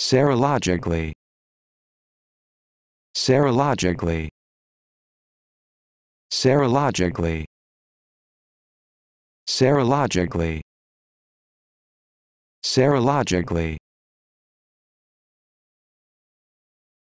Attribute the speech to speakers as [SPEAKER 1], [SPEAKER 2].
[SPEAKER 1] serologically serologically serologically serologically serologically